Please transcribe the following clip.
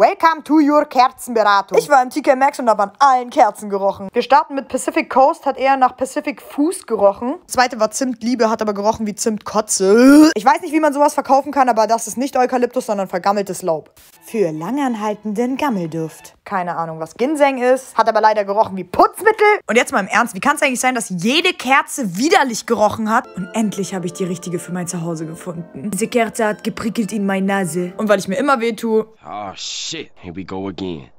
Welcome to your Kerzenberatung. Ich war im TK Maxx und habe an allen Kerzen gerochen. Wir starten mit Pacific Coast, hat eher nach Pacific Fuß gerochen. Das zweite war Zimtliebe, hat aber gerochen wie Zimtkotze. Ich weiß nicht, wie man sowas verkaufen kann, aber das ist nicht Eukalyptus, sondern vergammeltes Laub. Für langanhaltenden Gammelduft. Keine Ahnung, was Ginseng ist, hat aber leider gerochen wie Putzmittel. Und jetzt mal im Ernst, wie kann es eigentlich sein, dass jede Kerze widerlich gerochen hat? Und endlich habe ich die richtige für mein Zuhause gefunden. Diese Kerze hat geprickelt in meine Nase. Und weil ich mir immer weh tue. Oh, ah, shit. Shit, here we go again.